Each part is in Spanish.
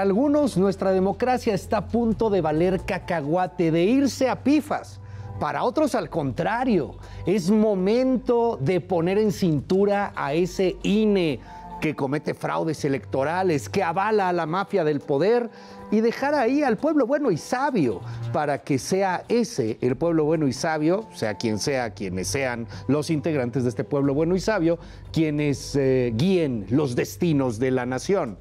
algunos, nuestra democracia está a punto de valer cacahuate, de irse a pifas. Para otros, al contrario, es momento de poner en cintura a ese INE que comete fraudes electorales, que avala a la mafia del poder y dejar ahí al pueblo bueno y sabio para que sea ese el pueblo bueno y sabio, sea quien sea, quienes sean los integrantes de este pueblo bueno y sabio, quienes eh, guíen los destinos de la nación.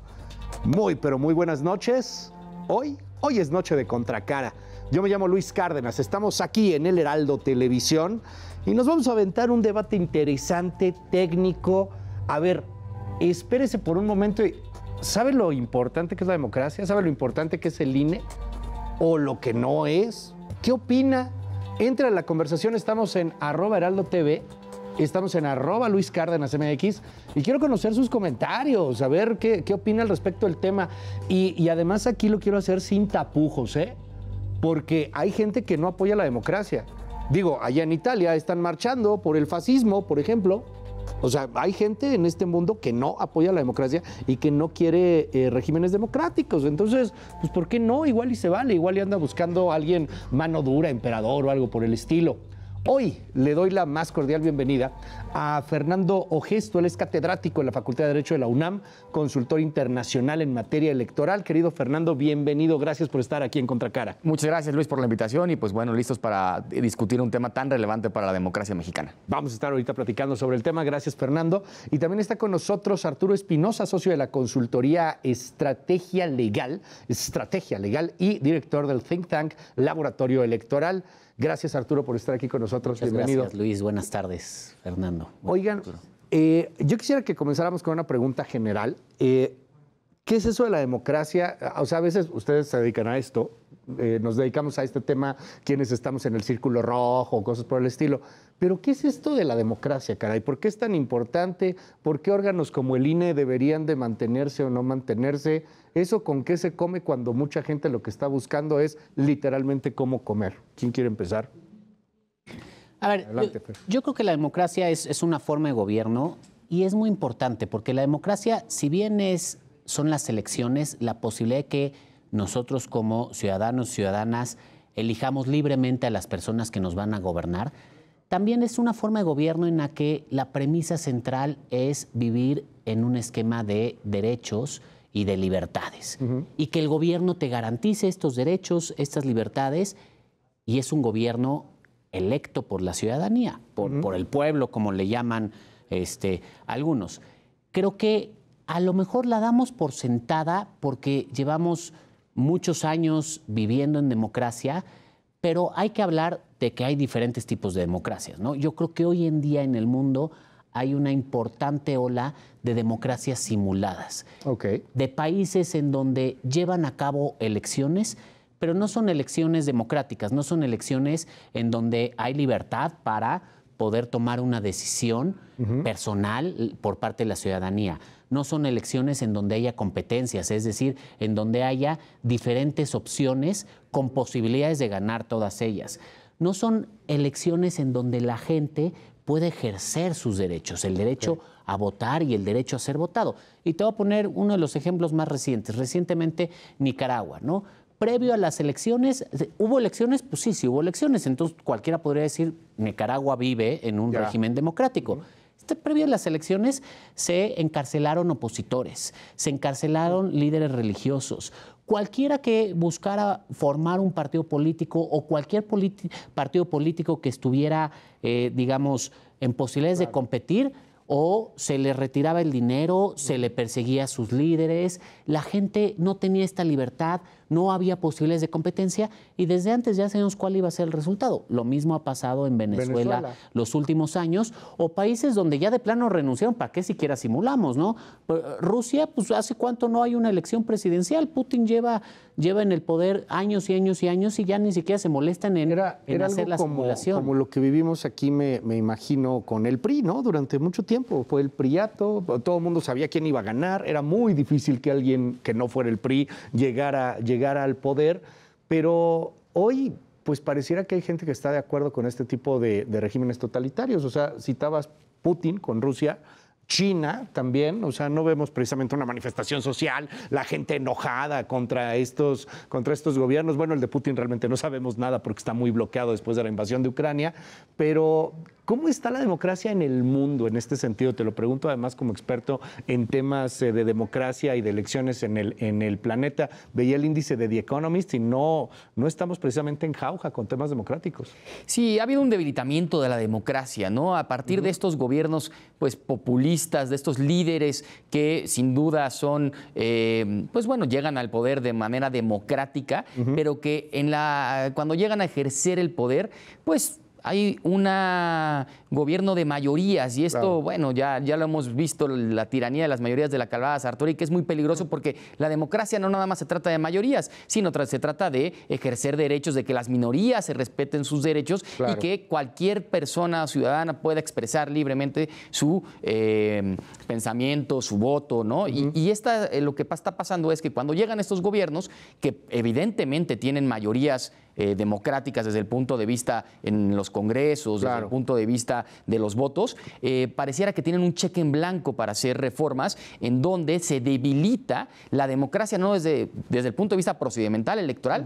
Muy, pero muy buenas noches. Hoy, hoy es noche de contracara. Yo me llamo Luis Cárdenas, estamos aquí en el Heraldo Televisión y nos vamos a aventar un debate interesante, técnico. A ver, espérese por un momento. ¿Sabe lo importante que es la democracia? ¿Sabe lo importante que es el INE? ¿O lo que no es? ¿Qué opina? Entra en la conversación, estamos en arroba heraldo TV Estamos en arroba Luis Cárdenas MX y quiero conocer sus comentarios, a ver qué, opina al respecto del tema. Y, además aquí lo quiero hacer sin tapujos, ¿eh? Porque hay gente que no apoya la democracia. Digo, allá en Italia están marchando por el fascismo, por ejemplo. O sea, hay gente en este mundo que no apoya la democracia y que no quiere eh, regímenes democráticos. Entonces, pues ¿por qué no? Igual y se vale, igual y anda buscando a alguien mano dura, emperador o algo por el estilo. Hoy le doy la más cordial bienvenida a Fernando Ogesto, él es catedrático en la Facultad de Derecho de la UNAM, consultor internacional en materia electoral. Querido Fernando, bienvenido, gracias por estar aquí en Contracara. Muchas gracias Luis por la invitación y pues bueno, listos para discutir un tema tan relevante para la democracia mexicana. Vamos a estar ahorita platicando sobre el tema, gracias Fernando. Y también está con nosotros Arturo Espinosa, socio de la consultoría Estrategia Legal, Estrategia Legal y director del think tank Laboratorio Electoral. Gracias, Arturo, por estar aquí con nosotros. Bienvenido. Gracias, Luis. Buenas tardes, Fernando. Oigan, eh, yo quisiera que comenzáramos con una pregunta general. Eh, ¿Qué es eso de la democracia? O sea, a veces ustedes se dedican a esto, eh, nos dedicamos a este tema, quienes estamos en el círculo rojo, cosas por el estilo. Pero ¿qué es esto de la democracia, caray? ¿Por qué es tan importante? ¿Por qué órganos como el INE deberían de mantenerse o no mantenerse? ¿Eso con qué se come cuando mucha gente lo que está buscando es literalmente cómo comer? ¿Quién quiere empezar? A ver, yo, creo que la democracia es, una forma de gobierno y es muy importante porque la democracia, si bien es, son las elecciones, la posibilidad de que nosotros como ciudadanos, ciudadanas, elijamos libremente a las personas que nos van a gobernar, también es una forma de gobierno en la que la premisa central es vivir en un esquema de derechos y de libertades. Y que el gobierno te garantice estos derechos, estas libertades, y es un gobierno electo por la ciudadanía, por, el pueblo, como le llaman este, algunos. Creo que a lo mejor la damos por sentada porque llevamos muchos años viviendo en democracia, pero hay que hablar de que hay diferentes tipos de democracias. ¿no? Yo creo que hoy en día en el mundo hay una importante ola de democracias simuladas, de países en donde llevan a cabo elecciones, pero no son elecciones democráticas, no son elecciones en donde hay libertad para poder tomar una decisión personal por parte de la ciudadanía. No son elecciones en donde haya competencias, es decir, en donde haya diferentes opciones con posibilidades de ganar todas ellas no son elecciones en donde la gente puede ejercer sus derechos, el derecho a votar y el derecho a ser votado. Y te voy a poner uno de los ejemplos más recientes, recientemente Nicaragua, ¿no? Previo a las elecciones, ¿hubo elecciones? Pues sí, sí hubo elecciones, entonces cualquiera podría decir, Nicaragua vive en un régimen democrático. Este previo a las elecciones se encarcelaron opositores, se encarcelaron líderes religiosos, cualquiera que buscara formar un partido político o cualquier partido político que estuviera, eh, digamos, en posibilidades de competir, o se le retiraba el dinero, se le perseguía a sus líderes, la gente no tenía esta libertad no había posibilidades de competencia y desde antes ya sabemos cuál iba a ser el resultado. Lo mismo ha pasado en Venezuela, los últimos años o países donde ya de plano renunciaron, ¿para qué siquiera simulamos, no? Pues, Rusia, pues hace cuánto no hay una elección presidencial. Putin lleva, lleva en el poder años y años y años y ya ni siquiera se molestan en, era hacer la como, simulación. Como lo que vivimos aquí, me, imagino, con el PRI, ¿no? Durante mucho tiempo fue el PRIato, todo el mundo sabía quién iba a ganar, era muy difícil que alguien que no fuera el PRI llegara, llegara llegar al poder, pero hoy pues pareciera que hay gente que está de acuerdo con este tipo de, regímenes totalitarios. O sea, citabas Putin con Rusia, China también, o sea, no vemos precisamente una manifestación social, la gente enojada contra estos, contra estos gobiernos. Bueno, el de Putin realmente no sabemos nada porque está muy bloqueado después de la invasión de Ucrania, pero ¿cómo está la democracia en el mundo en este sentido? Te lo pregunto además como experto en temas eh, de democracia y de elecciones en el, en el planeta. Veía el índice de The Economist y no, no estamos precisamente en jauja con temas democráticos. Sí, ha habido un debilitamiento de la democracia, ¿no? A partir de estos gobiernos pues populistas, de estos líderes que sin duda son, eh, pues bueno, llegan al poder de manera democrática, pero que en la, cuando llegan a ejercer el poder, pues hay un gobierno de mayorías y esto, bueno, ya, ya lo hemos visto, la tiranía de las mayorías de la calvada Sartori, que es muy peligroso porque la democracia no nada más se trata de mayorías, sino se trata de ejercer derechos, de que las minorías se respeten sus derechos y que cualquier persona ciudadana pueda expresar libremente su eh, pensamiento, su voto, ¿no? Y, y esta, eh, lo que está pasando es que cuando llegan estos gobiernos, que evidentemente tienen mayorías eh, democráticas desde el punto de vista en los congresos, desde el punto de vista de los votos, eh, pareciera que tienen un cheque en blanco para hacer reformas en donde se debilita la democracia, no desde, desde el punto de vista procedimental electoral,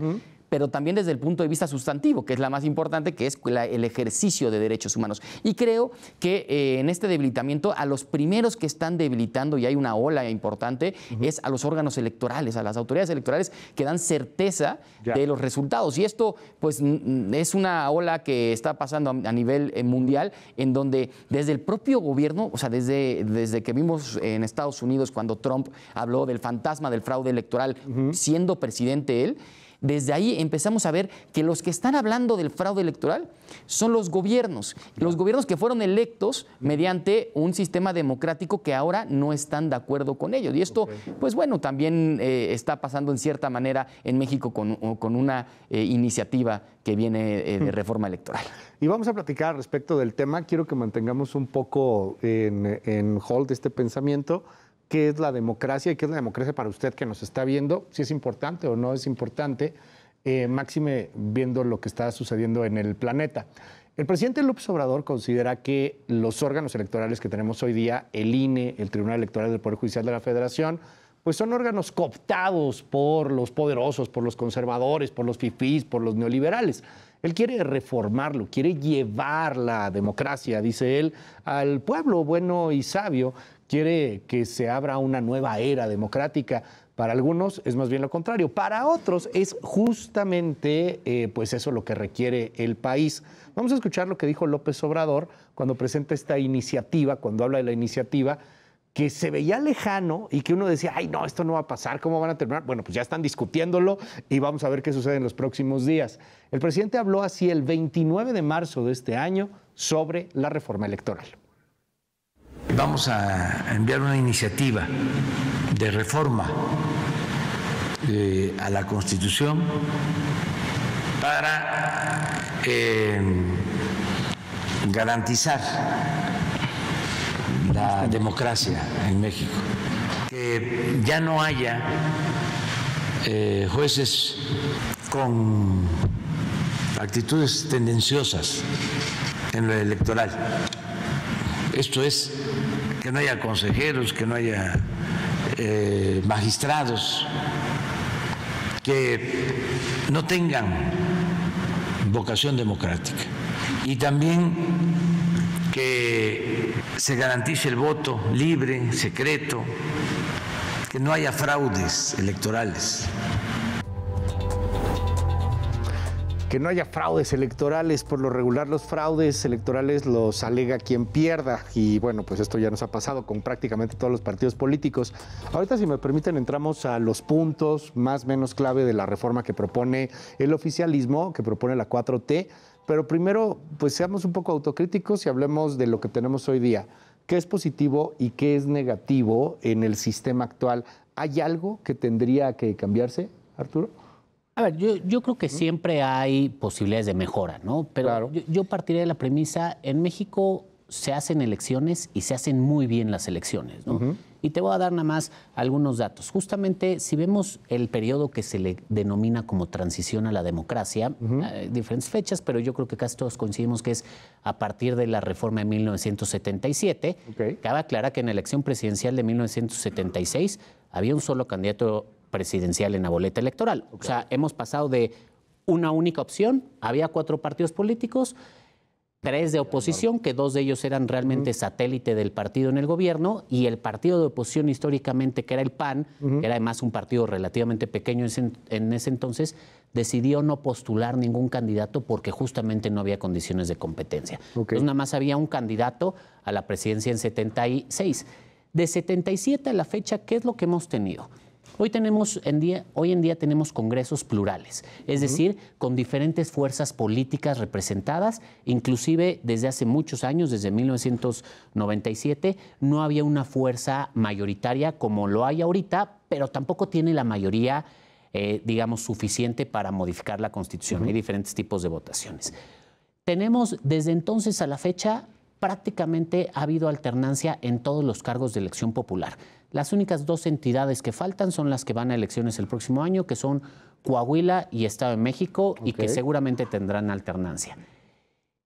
pero también desde el punto de vista sustantivo, que es la más importante, que es el ejercicio de derechos humanos. Y creo que eh, en este debilitamiento, a los primeros que están debilitando, y hay una ola importante, es a los órganos electorales, a las autoridades electorales que dan certeza de los resultados. Y esto, pues, es una ola que está pasando a, nivel eh, mundial, en donde desde el propio gobierno, o sea, desde, desde que vimos en Estados Unidos cuando Trump habló del fantasma del fraude electoral, siendo presidente él, desde ahí empezamos a ver que los que están hablando del fraude electoral son los gobiernos, los gobiernos que fueron electos mediante un sistema democrático que ahora no están de acuerdo con ellos. Y esto, pues bueno, también eh, está pasando en cierta manera en México con, una eh, iniciativa que viene eh, de mm. reforma electoral. Y vamos a platicar respecto del tema. Quiero que mantengamos un poco en hold este pensamiento qué es la democracia y qué es la democracia para usted que nos está viendo, si es importante o no es importante, eh, máxime viendo lo que está sucediendo en el planeta. El presidente López Obrador considera que los órganos electorales que tenemos hoy día, el INE, el Tribunal Electoral del Poder Judicial de la Federación, pues son órganos cooptados por los poderosos, por los conservadores, por los fifís, por los neoliberales. Él quiere reformarlo, quiere llevar la democracia, dice él, al pueblo bueno y sabio quiere que se abra una nueva era democrática. Para algunos es más bien lo contrario. Para otros es justamente eh, pues eso lo que requiere el país. Vamos a escuchar lo que dijo López Obrador cuando presenta esta iniciativa, cuando habla de la iniciativa que se veía lejano y que uno decía, ay, no, esto no va a pasar, ¿cómo van a terminar? Bueno, pues ya están discutiéndolo y vamos a ver qué sucede en los próximos días. El presidente habló así el 29 de marzo de este año sobre la reforma electoral. Vamos a enviar una iniciativa de reforma eh, a la Constitución para eh, garantizar la democracia en México. Que ya no haya eh, jueces con actitudes tendenciosas en lo electoral. Esto es que no haya consejeros, que no haya eh, magistrados, que no tengan vocación democrática y también que se garantice el voto libre, secreto, que no haya fraudes electorales. que no haya fraudes electorales. Por lo regular, los fraudes electorales los alega quien pierda. Y bueno, pues esto ya nos ha pasado con prácticamente todos los partidos políticos. Ahorita, si me permiten, entramos a los puntos más menos clave de la reforma que propone el oficialismo, que propone la 4T. Pero primero, pues seamos un poco autocríticos y hablemos de lo que tenemos hoy día. ¿Qué es positivo y qué es negativo en el sistema actual? ¿Hay algo que tendría que cambiarse, Arturo? A ver, yo, yo creo que siempre hay posibilidades de mejora, ¿no? Pero yo, yo partiré de la premisa, en México se hacen elecciones y se hacen muy bien las elecciones. ¿no? Y te voy a dar nada más algunos datos. Justamente, si vemos el periodo que se le denomina como transición a la democracia, eh, diferentes fechas, pero yo creo que casi todos coincidimos que es a partir de la reforma de 1977. Okay. Cabe aclarar que en la elección presidencial de 1976 había un solo candidato presidencial en la boleta electoral. O sea, hemos pasado de una única opción, había cuatro partidos políticos, tres de oposición, que dos de ellos eran realmente satélite del partido en el gobierno, y el partido de oposición históricamente, que era el PAN, que era además un partido relativamente pequeño en ese entonces, decidió no postular ningún candidato porque justamente no había condiciones de competencia. Entonces nada más había un candidato a la presidencia en 76. De 77 a la fecha, ¿qué es lo que hemos tenido? Hoy, tenemos en día, hoy en día tenemos congresos plurales, es decir, con diferentes fuerzas políticas representadas, inclusive desde hace muchos años, desde 1997, no había una fuerza mayoritaria como lo hay ahorita, pero tampoco tiene la mayoría, eh, digamos, suficiente para modificar la Constitución. Hay diferentes tipos de votaciones. Tenemos desde entonces a la fecha prácticamente ha habido alternancia en todos los cargos de elección popular. Las únicas dos entidades que faltan son las que van a elecciones el próximo año, que son Coahuila y Estado de México, y que seguramente tendrán alternancia.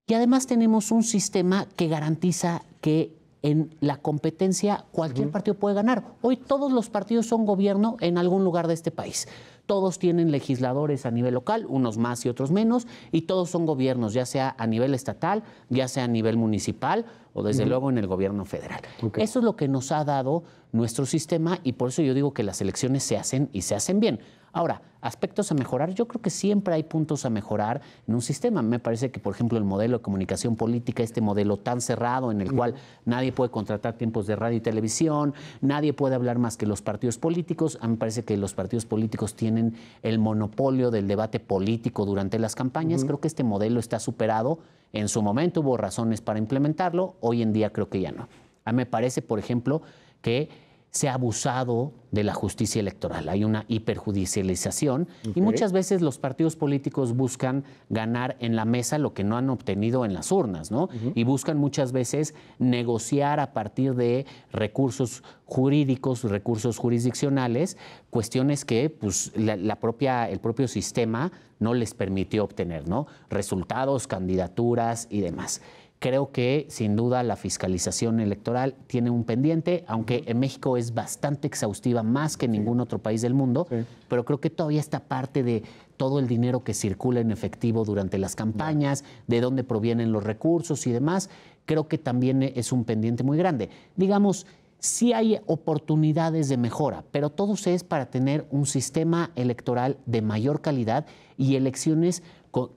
Y además tenemos un sistema que garantiza que en la competencia cualquier partido puede ganar. Hoy todos los partidos son gobierno en algún lugar de este país todos tienen legisladores a nivel local, unos más y otros menos, y todos son gobiernos, ya sea a nivel estatal, ya sea a nivel municipal o desde luego en el gobierno federal. Eso es lo que nos ha dado nuestro sistema y por eso yo digo que las elecciones se hacen y se hacen bien. Ahora, Aspectos a mejorar, yo creo que siempre hay puntos a mejorar en un sistema. Me parece que, por ejemplo, el modelo de comunicación política, este modelo tan cerrado en el cual nadie puede contratar tiempos de radio y televisión, nadie puede hablar más que los partidos políticos, a mí me parece que los partidos políticos tienen el monopolio del debate político durante las campañas. Creo que este modelo está superado. En su momento hubo razones para implementarlo, hoy en día creo que ya no. A mí me parece, por ejemplo, que se ha abusado de la justicia electoral. Hay una hiperjudicialización y muchas veces los partidos políticos buscan ganar en la mesa lo que no han obtenido en las urnas, ¿no? Y buscan muchas veces negociar a partir de recursos jurídicos, recursos jurisdiccionales, cuestiones que pues, propia, el propio sistema no les permitió obtener, ¿no? Resultados, candidaturas y demás. Creo que sin duda la fiscalización electoral tiene un pendiente, aunque en México es bastante exhaustiva, más que en ningún otro país del mundo, pero creo que todavía esta parte de todo el dinero que circula en efectivo durante las campañas, de dónde provienen los recursos y demás, creo que también es un pendiente muy grande. Digamos, sí hay oportunidades de mejora, pero todo es para tener un sistema electoral de mayor calidad y elecciones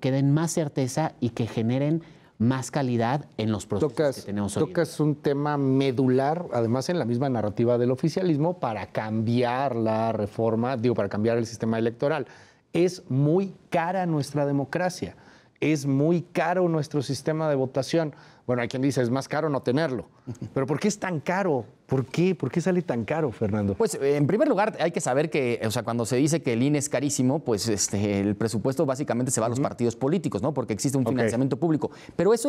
que den más certeza y que generen más calidad en los procesos que tenemos hoy. Tocas un tema medular, además en la misma narrativa del oficialismo, para cambiar la reforma, digo, para cambiar el sistema electoral. Es muy cara nuestra democracia, es muy caro nuestro sistema de votación. Bueno, hay quien dice, es más caro no tenerlo, pero ¿por qué es tan caro? ¿Por qué? ¿Por qué sale tan caro, Fernando? Pues en primer lugar hay que saber que, o sea, cuando se dice que el INE es carísimo, pues este, el presupuesto básicamente se va a los partidos políticos, ¿no? Porque existe un financiamiento público. Pero eso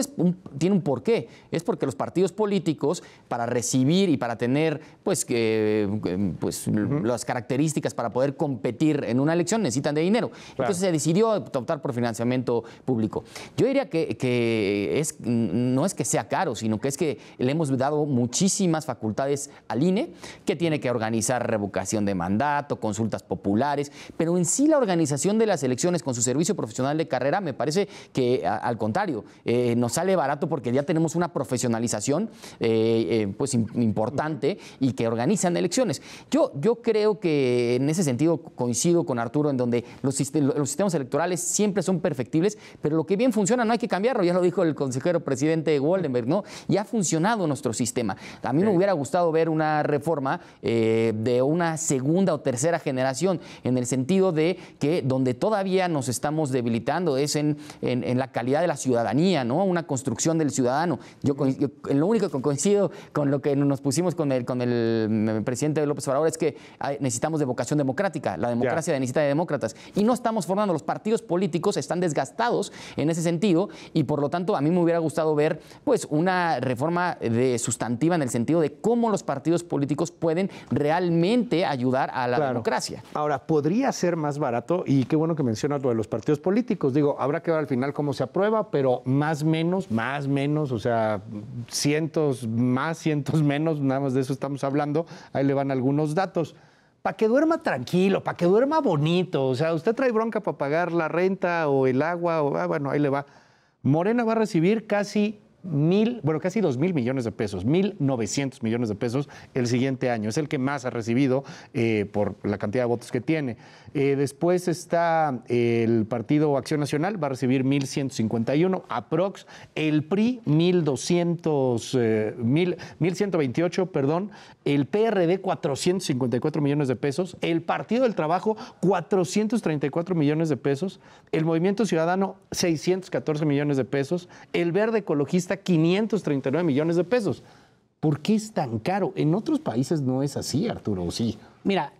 tiene un porqué. Es porque los partidos políticos, para recibir y para tener, pues, que, eh, pues las características para poder competir en una elección, necesitan de dinero. Entonces se decidió optar por financiamiento público. Yo diría que, que es, no es que sea caro, sino que es que le hemos dado muchísimas facultades al INE, que tiene que organizar revocación de mandato, consultas populares, pero en sí la organización de las elecciones con su servicio profesional de carrera me parece que al contrario, eh, nos sale barato porque ya tenemos una profesionalización eh, eh, pues importante y que organizan elecciones. Yo, yo creo que en ese sentido coincido con Arturo en donde los, sistemas electorales siempre son perfectibles, pero lo que bien funciona no hay que cambiarlo, ya lo dijo el consejero presidente Goldenberg ¿no? Ya ha funcionado nuestro sistema. A mí me hubiera gustado ver una reforma eh, de una segunda o tercera generación, en el sentido de que donde todavía nos estamos debilitando es en, la calidad de la ciudadanía, ¿no? Una construcción del ciudadano. Yo, lo único que coincido con lo que nos pusimos con el, con el mm, presidente López Obrador es que necesitamos de vocación democrática, la democracia necesita de demócratas. Y no estamos formando, los partidos políticos están desgastados en ese sentido y por lo tanto a mí me hubiera gustado ver pues una reforma de sustantiva en el sentido de cómo cómo los partidos políticos pueden realmente ayudar a la democracia. Ahora, podría ser más barato, y qué bueno que mencionas lo de los partidos políticos. Digo, habrá que ver al final cómo se aprueba, pero más menos, más menos, o sea, cientos más, cientos menos, nada más de eso estamos hablando. Ahí le van algunos datos para que duerma tranquilo, para que duerma bonito. O sea, usted trae bronca para pagar la renta o el agua, o ah, bueno, ahí le va. Morena va a recibir casi mil, bueno, casi dos mil millones de pesos, 1.900 millones de pesos el siguiente año. Es el que más ha recibido eh, por la cantidad de votos que tiene. Eh, después está eh, el Partido Acción Nacional, va a recibir mil ciento cincuenta aprox. El PRI, mil mil ciento veintiocho, perdón el PRD 454 millones de pesos, el Partido del Trabajo 434 millones de pesos, el Movimiento Ciudadano 614 millones de pesos, el Verde Ecologista 539 millones de pesos. ¿Por qué es tan caro? En otros países no es así, Arturo, sí. Mira,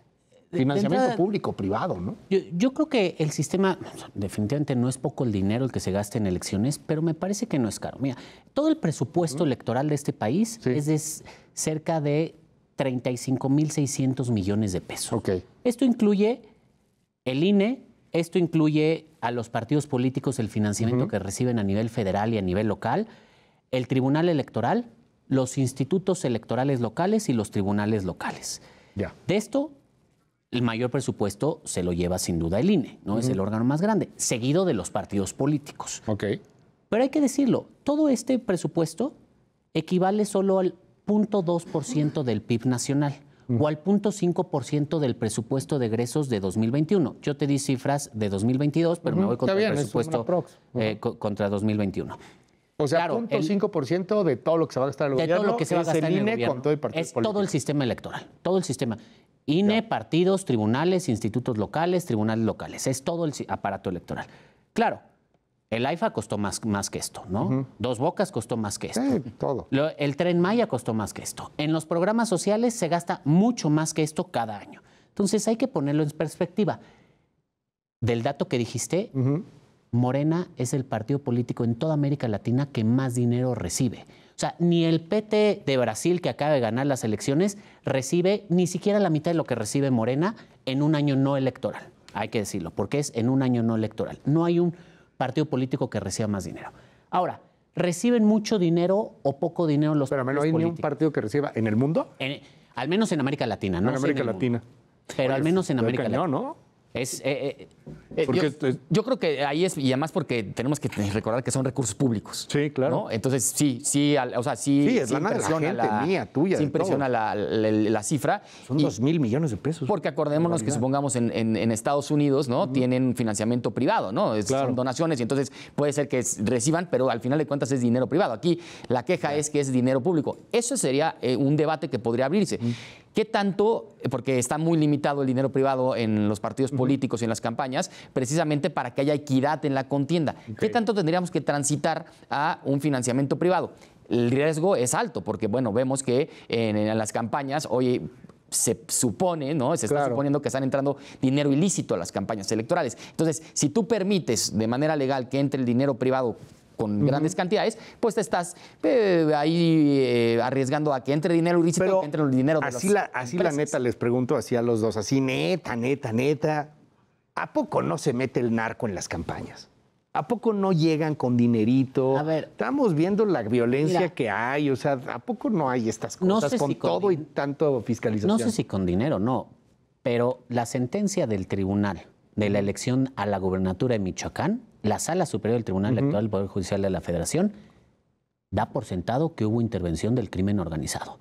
Financiamiento público, privado, ¿no? Yo, creo que el sistema, definitivamente no es poco el dinero el que se gasta en elecciones, pero me parece que no es caro. Mira, todo el presupuesto electoral de este país es de cerca de 35.600 millones de pesos. Esto incluye el INE, esto incluye a los partidos políticos el financiamiento que reciben a nivel federal y a nivel local, el Tribunal Electoral, los institutos electorales locales y los tribunales locales. De esto, el mayor presupuesto se lo lleva sin duda el INE, ¿no? Es el órgano más grande, seguido de los partidos políticos. Okay. Pero hay que decirlo, todo este presupuesto equivale solo al 0.2% del PIB nacional o al 0.5% del presupuesto de egresos de 2021. Yo te di cifras de 2022, pero me voy eh, contra el presupuesto contra 2021. O sea, 0.5% de todo lo que se va a gastar el de De todo lo que se va a gastar en el INE todo el partido es todo el sistema electoral, todo el sistema. INE, partidos, tribunales, institutos locales, tribunales locales. Es todo el aparato electoral. Claro, el AIFA costó más, más que esto, ¿no? Dos Bocas costó más que esto. todo. el Tren Maya costó más que esto. En los programas sociales se gasta mucho más que esto cada año. Entonces hay que ponerlo en perspectiva. Del dato que dijiste, Morena es el partido político en toda América Latina que más dinero recibe. O sea, ni el PT de Brasil que acaba de ganar las elecciones recibe ni siquiera la mitad de lo que recibe Morena en un año no electoral. Hay que decirlo, porque es en un año no electoral. No hay un partido político que reciba más dinero. Ahora, ¿reciben mucho dinero o poco dinero los Pero partidos políticos? hay un partido que reciba en el mundo. al menos en América Latina, ¿no? En América Latina. pero al pues, menos en América Latina. ¿no? Es, eh, eh, eh, yo, creo que ahí es, y además porque tenemos que recordar que son recursos públicos. Sí, claro. Entonces, sí, sí, o sea, sí. es la gente, mía, tuya. Sí impresiona la, cifra. Son dos mil millones de pesos. Porque acordémonos que supongamos en, Estados Unidos, ¿no? Tienen financiamiento privado, ¿no? Son donaciones y entonces puede ser que reciban, pero al final de cuentas es dinero privado. Aquí la queja es que es dinero público. Eso sería eh, un debate que podría abrirse. ¿Qué tanto, porque está muy limitado el dinero privado en los partidos políticos y en las campañas, precisamente para que haya equidad en la contienda. ¿Qué tanto tendríamos que transitar a un financiamiento privado? El riesgo es alto porque, bueno, vemos que en, las campañas hoy se supone, ¿no? Se está suponiendo que están entrando dinero ilícito a las campañas electorales. Entonces, si tú permites de manera legal que entre el dinero privado con grandes cantidades, pues te estás eh, ahí eh, arriesgando a que entre dinero ilícito, que entre el dinero de así los la, Así la neta les pregunto así a los dos, así neta, neta, neta, ¿A poco no se mete el narco en las campañas? ¿A poco no llegan con dinerito? A ver. Estamos viendo la violencia que hay, o sea, ¿a poco no hay estas cosas con todo y tanto fiscalización? No sé si con dinero, no, pero la sentencia del tribunal de la elección a la gubernatura de Michoacán, la Sala Superior del Tribunal Electoral del Poder Judicial de la Federación, da por sentado que hubo intervención del crimen organizado.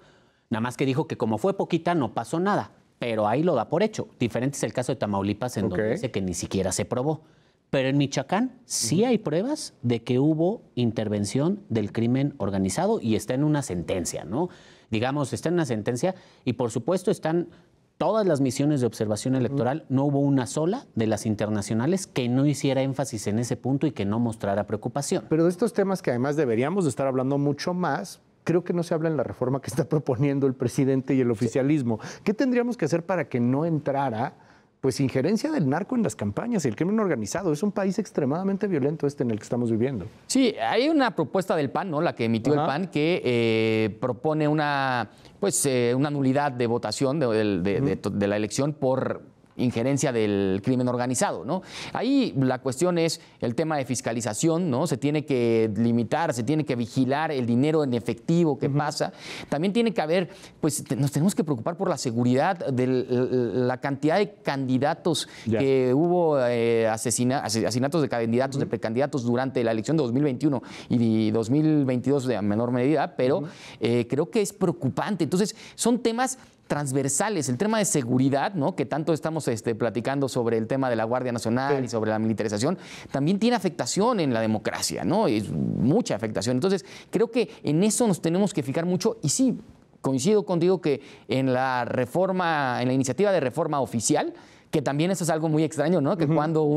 Nada más que dijo que como fue poquita, no pasó nada pero ahí lo da por hecho. Diferente es el caso de Tamaulipas, en donde dice que ni siquiera se probó. Pero en Michoacán sí hay pruebas de que hubo intervención del crimen organizado y está en una sentencia, ¿no? Digamos, está en una sentencia y por supuesto están todas las misiones de observación electoral, no hubo una sola de las internacionales que no hiciera énfasis en ese punto y que no mostrara preocupación. Pero de estos temas que además deberíamos estar hablando mucho más, creo que no se habla en la reforma que está proponiendo el presidente y el oficialismo. ¿Qué tendríamos que hacer para que no entrara? Pues injerencia del narco en las campañas y el crimen organizado. Es un país extremadamente violento este en el que estamos viviendo. Sí, hay una propuesta del PAN, ¿no? La que emitió el PAN, que eh, propone una, pues, eh, una nulidad de votación de la elección por injerencia del crimen organizado, ¿no? Ahí la cuestión es el tema de fiscalización, ¿no? Se tiene que limitar, se tiene que vigilar el dinero en efectivo que pasa. También tiene que haber, pues nos tenemos que preocupar por la seguridad de la cantidad de candidatos que hubo eh, asesina, asesinatos de candidatos, de precandidatos durante la elección de 2021 y 2022 de menor medida, pero eh, creo que es preocupante. Entonces, son temas transversales. El tema de seguridad, ¿no? Que tanto estamos este, platicando sobre el tema de la Guardia Nacional y sobre la militarización, también tiene afectación en la democracia, ¿no? Es mucha afectación. Entonces, creo que en eso nos tenemos que fijar mucho y sí, coincido contigo que en la reforma, en la iniciativa de reforma oficial, que también eso es algo muy extraño, ¿no? Que cuando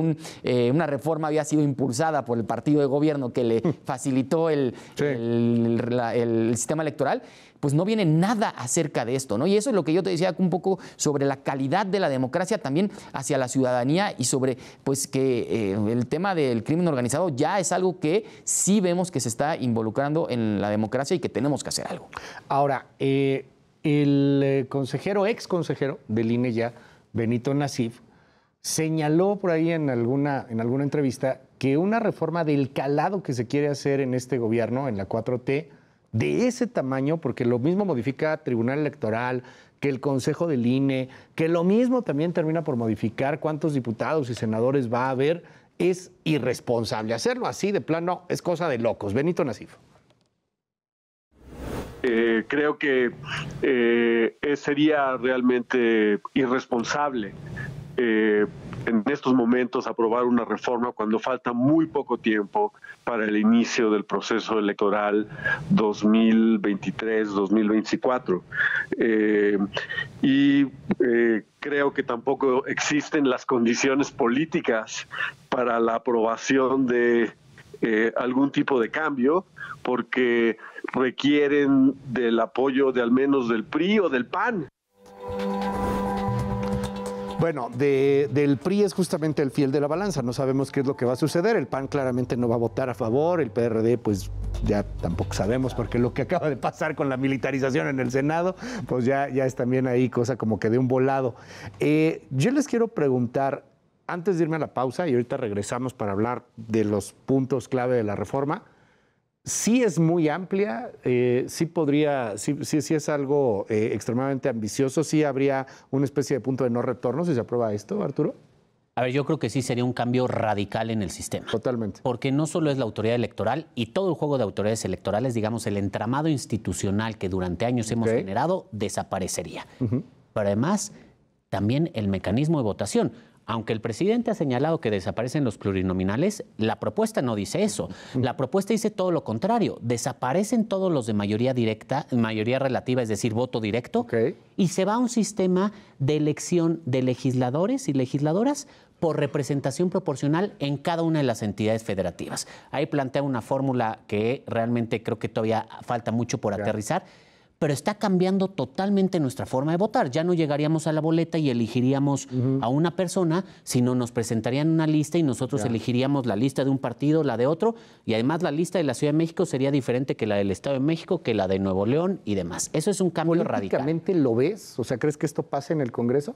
eh, una reforma había sido impulsada por el partido de gobierno que le facilitó el, sistema electoral, pues no viene nada acerca de esto, ¿no? Y eso es lo que yo te decía un poco sobre la calidad de la democracia también hacia la ciudadanía y sobre, pues, que eh, el tema del crimen organizado ya es algo que sí vemos que se está involucrando en la democracia y que tenemos que hacer algo. Ahora, eh, el consejero, ex consejero del INE ya, Benito Nasif, señaló por ahí en alguna, en alguna entrevista que una reforma del calado que se quiere hacer en este gobierno, en la 4T, de ese tamaño, porque lo mismo modifica Tribunal Electoral, que el Consejo del INE, que lo mismo también termina por modificar cuántos diputados y senadores va a haber, es irresponsable. Hacerlo así de plano es cosa de locos. Benito Nasif. Eh, creo que eh, eh, sería realmente irresponsable en estos momentos aprobar una reforma cuando falta muy poco tiempo para el inicio del proceso electoral 2023-2024. y creo que tampoco existen las condiciones políticas para la aprobación de algún tipo de cambio, porque requieren del apoyo de al menos del PRI o del PAN. Bueno, del PRI es justamente el fiel de la balanza. No sabemos qué es lo que va a suceder. El PAN claramente no va a votar a favor. El PRD, pues ya tampoco sabemos, porque lo que acaba de pasar con la militarización en el Senado, pues ya, ya es también ahí cosa como que de un volado. Eh, yo les quiero preguntar, antes de irme a la pausa, y ahorita regresamos para hablar de los puntos clave de la reforma, sí es muy amplia, eh, sí podría, sí, sí, es algo eh, extremadamente ambicioso, sí habría una especie de punto de no retorno si se aprueba esto, Arturo. A ver, yo creo que sí sería un cambio radical en el sistema. Totalmente. Porque no solo es la autoridad electoral y todo el juego de autoridades electorales, digamos, el entramado institucional que durante años hemos generado desaparecería. Pero además, también el mecanismo de votación aunque el presidente ha señalado que desaparecen los plurinominales, la propuesta no dice eso. La propuesta dice todo lo contrario. Desaparecen todos los de mayoría directa, mayoría relativa, es decir, voto directo, y se va a un sistema de elección de legisladores y legisladoras por representación proporcional en cada una de las entidades federativas. Ahí plantea una fórmula que realmente creo que todavía falta mucho por aterrizar pero está cambiando totalmente nuestra forma de votar. Ya no llegaríamos a la boleta y elegiríamos a una persona, sino nos presentarían una lista y nosotros elegiríamos la lista de un partido, la de otro, y además la lista de la Ciudad de México sería diferente que la del Estado de México, que la de Nuevo León y demás. Eso es un cambio radical. lo ves? O sea, ¿crees que esto pase en el Congreso?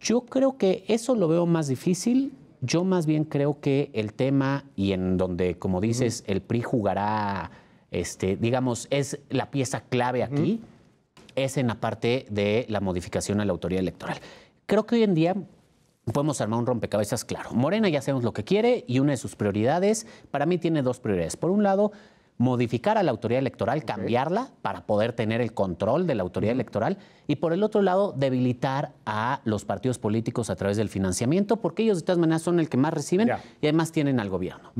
Yo creo que eso lo veo más difícil. Yo más bien creo que el tema y en donde, como dices, el PRI jugará este, digamos, es la pieza clave aquí, es en la parte de la modificación a la autoridad electoral. Creo que hoy en día podemos armar un rompecabezas claro. Morena ya sabemos lo que quiere y una de sus prioridades, para mí tiene dos prioridades. Por un lado, modificar a la autoridad electoral, cambiarla para poder tener el control de la autoridad electoral y por el otro lado debilitar a los partidos políticos a través del financiamiento porque ellos de todas maneras son el que más reciben y además tienen al gobierno.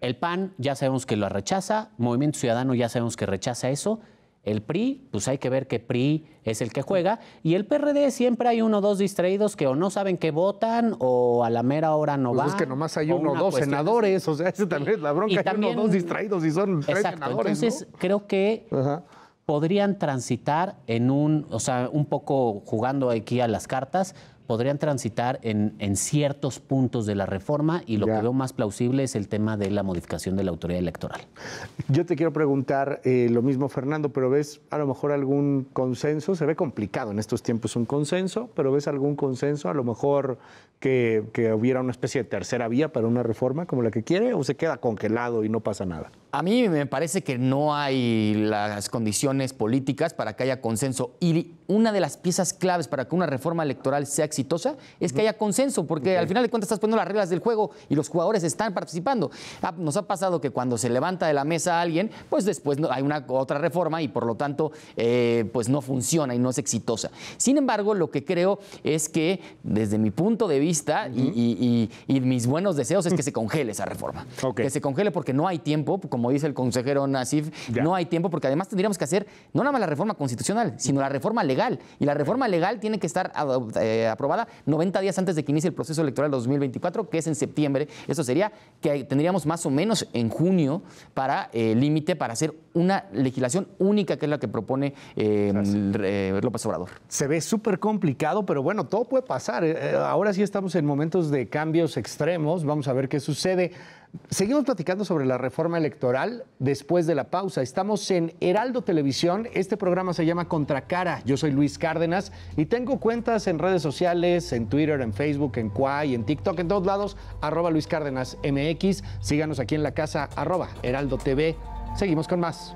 El PAN ya sabemos que lo rechaza, Movimiento Ciudadano ya sabemos que rechaza eso, el PRI, pues hay que ver que PRI es el que juega, y el PRD siempre hay uno o dos distraídos que o no saben que votan o a la mera hora no pues van. Es que nomás hay uno o dos senadores, o sea, eso también es la bronca, hay uno o dos distraídos y son tres senadores. Entonces creo que... podrían transitar en un, o sea, un poco jugando aquí a las cartas, podrían transitar en, ciertos puntos de la reforma y lo que veo más plausible es el tema de la modificación de la autoridad electoral. Yo te quiero preguntar eh, lo mismo, Fernando, pero ¿ves a lo mejor algún consenso? Se ve complicado en estos tiempos un consenso, pero ¿ves algún consenso? A lo mejor que, hubiera una especie de tercera vía para una reforma como la que quiere o se queda congelado y no pasa nada. A mí me parece que no hay las condiciones políticas para que haya consenso y una de las piezas claves para que una reforma electoral sea exitosa es que haya consenso, porque al final de cuentas estás poniendo las reglas del juego y los jugadores están participando. Ah, nos ha pasado que cuando se levanta de la mesa alguien, pues después hay una otra reforma y por lo tanto eh, pues no funciona y no es exitosa. Sin embargo, lo que creo es que desde mi punto de vista y, mis buenos deseos es que se congele esa reforma. Que se congele porque no hay tiempo, como dice el consejero Nasif, no hay tiempo porque además tendríamos que hacer no nada más la reforma constitucional, sino la reforma legal y la reforma legal tiene que estar eh, aprobada 90 días antes de que inicie el proceso electoral 2024, que es en septiembre. Eso sería que tendríamos más o menos en junio para el eh, límite para hacer una legislación única, que es la que propone eh, López Obrador. Se ve súper complicado, pero bueno, todo puede pasar. Ahora sí estamos en momentos de cambios extremos. Vamos a ver qué sucede. Seguimos platicando sobre la reforma electoral después de la pausa. Estamos en Heraldo Televisión. Este programa se llama Contracara. Yo soy Luis Cárdenas y tengo cuentas en redes sociales, en Twitter, en Facebook, en Quay, en TikTok, en todos lados. Arroba Luis Cárdenas MX. Síganos aquí en la casa, arroba Heraldo TV. Seguimos con más.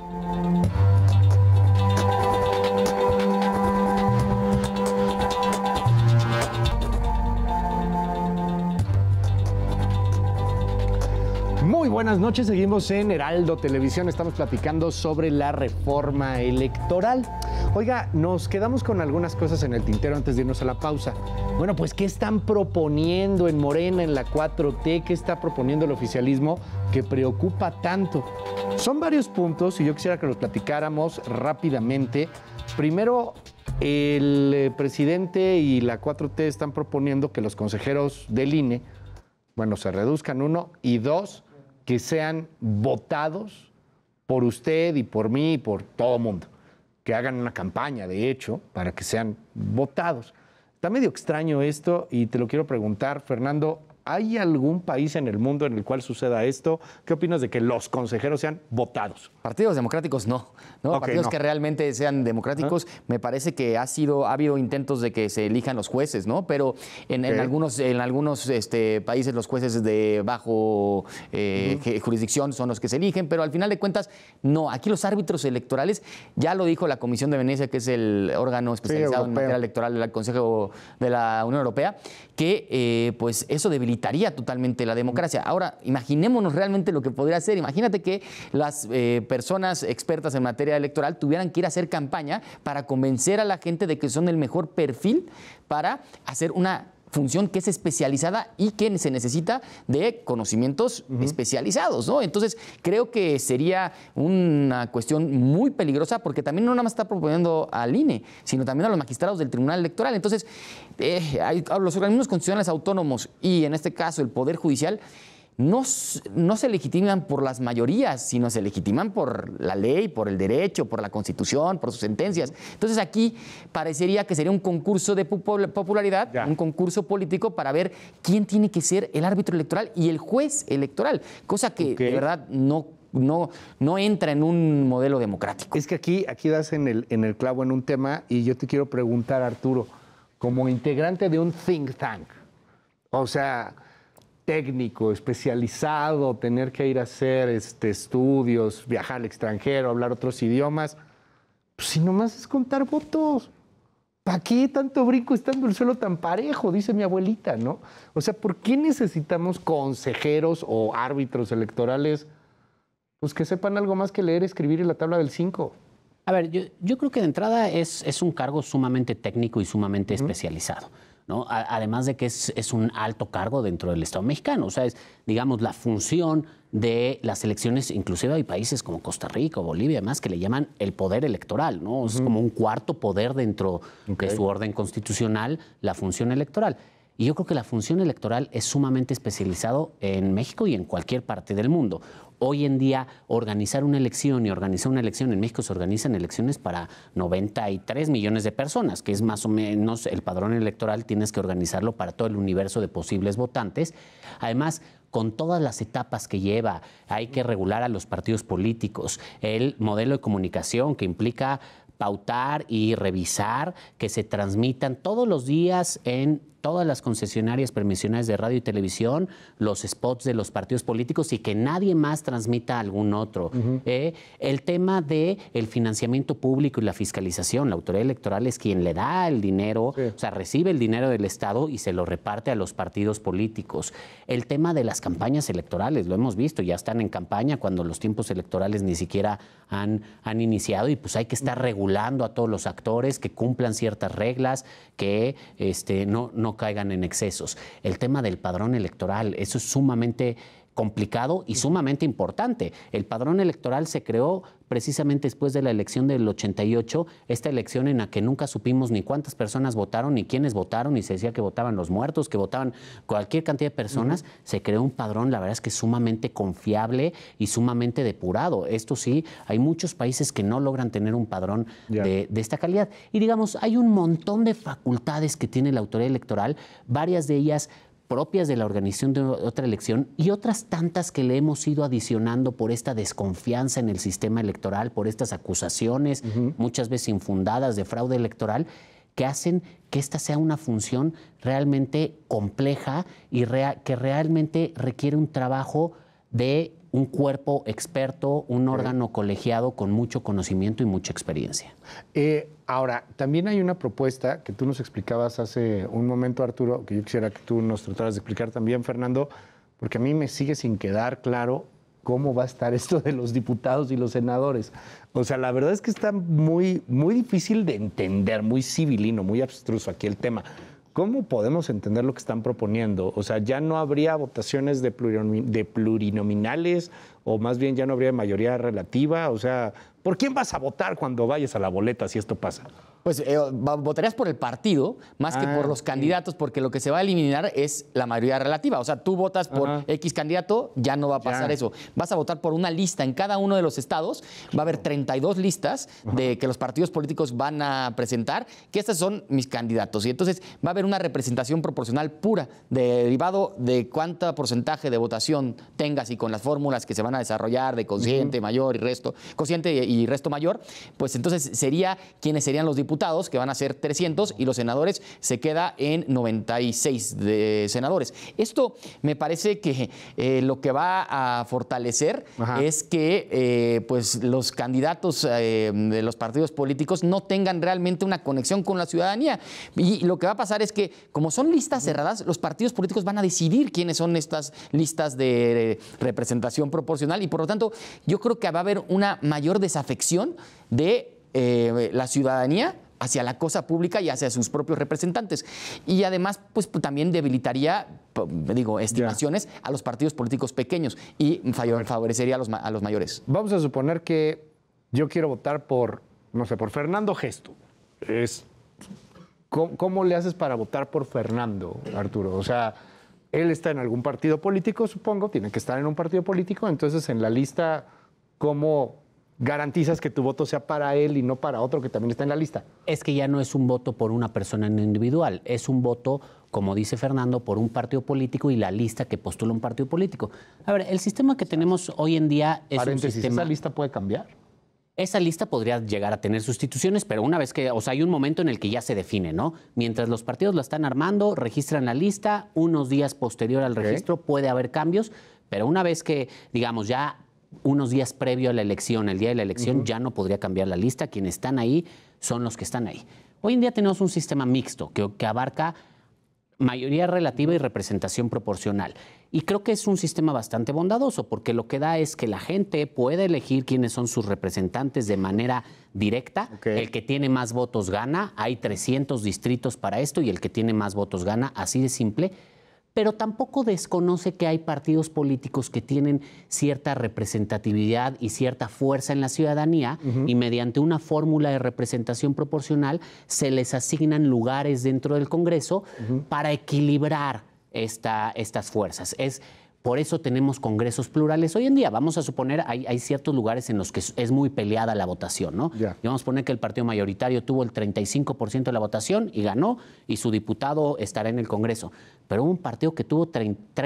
Muy buenas noches, seguimos en Heraldo Televisión, estamos platicando sobre la reforma electoral. Oiga, nos quedamos con algunas cosas en el tintero antes de irnos a la pausa. Bueno, pues ¿qué están proponiendo en Morena, en la 4T? ¿Qué está proponiendo el oficialismo que preocupa tanto? Son varios puntos y yo quisiera que los platicáramos rápidamente. Primero, el eh, presidente y la 4T están proponiendo que los consejeros del INE, bueno, se reduzcan uno y dos, que sean votados por usted y por mí y por todo el mundo. Que hagan una campaña, de hecho, para que sean votados. Está medio extraño esto y te lo quiero preguntar, Fernando. ¿Hay algún país en el mundo en el cual suceda esto? ¿Qué opinas de que los consejeros sean votados? Partidos democráticos no, ¿no? partidos que realmente sean democráticos, me parece que ha sido ha habido intentos de que se elijan los jueces, ¿no? Pero en, algunos en algunos este, países los jueces de bajo eh, jurisdicción son los que se eligen, pero al final de cuentas no, aquí los árbitros electorales ya lo dijo la Comisión de Venecia, que es el órgano especializado en materia electoral del Consejo de la Unión Europea, que eh, pues eso debilita totalmente la democracia. Ahora, imaginémonos realmente lo que podría ser. Imagínate que las eh, personas expertas en materia electoral tuvieran que ir a hacer campaña para convencer a la gente de que son el mejor perfil para hacer una función que es especializada y que se necesita de conocimientos especializados, ¿no? Entonces, creo que sería una cuestión muy peligrosa porque también no nada más está proponiendo al INE, sino también a los magistrados del Tribunal Electoral. Entonces, eh, los organismos constitucionales autónomos y en este caso el Poder Judicial no, no se legitiman por las mayorías, sino se legitiman por la ley, por el derecho, por la constitución, por sus sentencias. Entonces aquí parecería que sería un concurso de popularidad, un concurso político para ver quién tiene que ser el árbitro electoral y el juez electoral, cosa que de verdad no no, entra en un modelo democrático. Es que aquí, aquí das en en el clavo en un tema y yo te quiero preguntar, Arturo, como integrante de un think tank, o sea, técnico, especializado, tener que ir a hacer este, estudios, viajar al extranjero, hablar otros idiomas. Pues si nomás es contar votos. ¿Para qué tanto brinco estando el suelo tan parejo? Dice mi abuelita, ¿no? O sea, ¿por qué necesitamos consejeros o árbitros electorales? Pues que sepan algo más que leer, escribir en la tabla del 5. A ver, yo, creo que de entrada es, es un cargo sumamente técnico y sumamente especializado además de que es, un alto cargo dentro del Estado mexicano, o sea, es, digamos, la función de las elecciones, inclusive hay países como Costa Rica, Bolivia, además, que le llaman el poder electoral, ¿no? Es como un cuarto poder dentro de su orden constitucional, la función electoral. Y yo creo que la función electoral es sumamente especializado en México y en cualquier parte del mundo. Hoy en día, organizar una elección y organizar una elección en México se organizan elecciones para 93 millones de personas, que es más o menos el padrón electoral, tienes que organizarlo para todo el universo de posibles votantes. Además, con todas las etapas que lleva. Hay que regular a los partidos políticos, el modelo de comunicación que implica pautar y revisar que se transmitan todos los días en todas las concesionarias permisionales de radio y televisión los spots de los partidos políticos y que nadie más transmita a algún otro. ¿eh? el tema de el financiamiento público y la fiscalización. La autoridad electoral es quien le da el dinero, o sea, recibe el dinero del Estado y se lo reparte a los partidos políticos. El tema de las campañas electorales, lo hemos visto, ya están en campaña cuando los tiempos electorales ni siquiera han, han iniciado y pues hay que estar regulando a todos los actores que cumplan ciertas reglas, que este, no, no caigan en excesos. El tema del padrón electoral, eso es sumamente complicado y sumamente importante. El padrón electoral se creó precisamente después de la elección del 88, esta elección en la que nunca supimos ni cuántas personas votaron, ni quiénes votaron, ni se decía que votaban los muertos, que votaban cualquier cantidad de personas, se creó un padrón, la verdad es que sumamente confiable y sumamente depurado. Esto sí, hay muchos países que no logran tener un padrón de esta calidad. Y digamos, hay un montón de facultades que tiene la autoridad electoral, varias de ellas propias de la organización de otra elección y otras tantas que le hemos ido adicionando por esta desconfianza en el sistema electoral, por estas acusaciones, muchas veces infundadas, de fraude electoral, que hacen que esta sea una función realmente compleja y que realmente requiere un trabajo de un cuerpo experto, un órgano colegiado con mucho conocimiento y mucha experiencia. Eh, Ahora, también hay una propuesta que tú nos explicabas hace un momento, Arturo, que yo quisiera que tú nos trataras de explicar también, Fernando, porque a mí me sigue sin quedar claro cómo va a estar esto de los diputados y los senadores. O sea, la verdad es que está muy, muy difícil de entender, muy civilino, muy abstruso aquí el tema. ¿Cómo podemos entender lo que están proponiendo? O sea, ya no habría votaciones de, plurinominales o más bien ya no habría mayoría relativa. O sea, ¿Por quién vas a votar cuando vayas a la boleta si esto pasa? Pues eh, votarías por el partido más que por ah, los candidatos, porque lo que se va a eliminar es la mayoría relativa. O sea, tú votas por X candidato, ya no va a pasar eso. Vas a votar por una lista en cada uno de los estados. Va a haber 32 listas de que los partidos políticos van a presentar, que estas son mis candidatos. Y entonces va a haber una representación proporcional pura, derivado de cuánto porcentaje de votación tengas y con las fórmulas que se van a desarrollar de consciente, mayor y resto, consciente y resto mayor, pues entonces sería quienes serían los diputados que van a ser 300, y los senadores se queda en 96 senadores. Esto me parece que eh, lo que va a fortalecer es que eh, pues los candidatos eh, de los partidos políticos no tengan realmente una conexión con la ciudadanía. Y lo que va a pasar es que, como son listas cerradas, los partidos políticos van a decidir quiénes son estas listas de representación proporcional y por lo tanto yo creo que va a haber una mayor desafección de la ciudadanía hacia la cosa pública y hacia sus propios representantes. Y además, pues también debilitaría, digo, estimaciones a los partidos políticos pequeños y favorecería a los, mayores. Vamos a suponer que yo quiero votar por, no sé, por Fernando Gesto. Es, ¿Cómo le haces para votar por Fernando, Arturo? O sea, él está en algún partido político, supongo, tiene que estar en un partido político, entonces en la lista, ¿cómo garantizas que tu voto sea para él y no para otro que también está en la lista. Es que ya no es un voto por una persona en individual, es un voto, como dice Fernando, por un partido político y la lista que postula un partido político. A ver, el sistema que tenemos hoy en día es un sistema... ¿Esa lista puede cambiar? Esa lista podría llegar a tener sustituciones, pero una vez que, o sea, hay un momento en el que ya se define, ¿no? Mientras los partidos la están armando, registran la lista, unos días posterior al registro puede haber cambios, pero una vez que, digamos, ya unos días previo a la elección, el día de la elección, ya no podría cambiar la lista. Quienes están ahí son los que están ahí. Hoy en día tenemos un sistema mixto que, abarca mayoría relativa y representación proporcional. Y creo que es un sistema bastante bondadoso, porque lo que da es que la gente puede elegir quiénes son sus representantes de manera directa. El que tiene más votos gana, hay 300 distritos para esto y el que tiene más votos gana, así de simple pero tampoco desconoce que hay partidos políticos que tienen cierta representatividad y cierta fuerza en la ciudadanía y mediante una fórmula de representación proporcional se les asignan lugares dentro del Congreso para equilibrar estas fuerzas. Es por eso tenemos congresos plurales. Hoy en día, vamos a suponer, hay, hay ciertos lugares en los que es muy peleada la votación, ¿no? Y vamos a poner que el partido mayoritario tuvo el 35% de la votación y ganó, y su diputado estará en el Congreso. Pero un partido que tuvo 30%,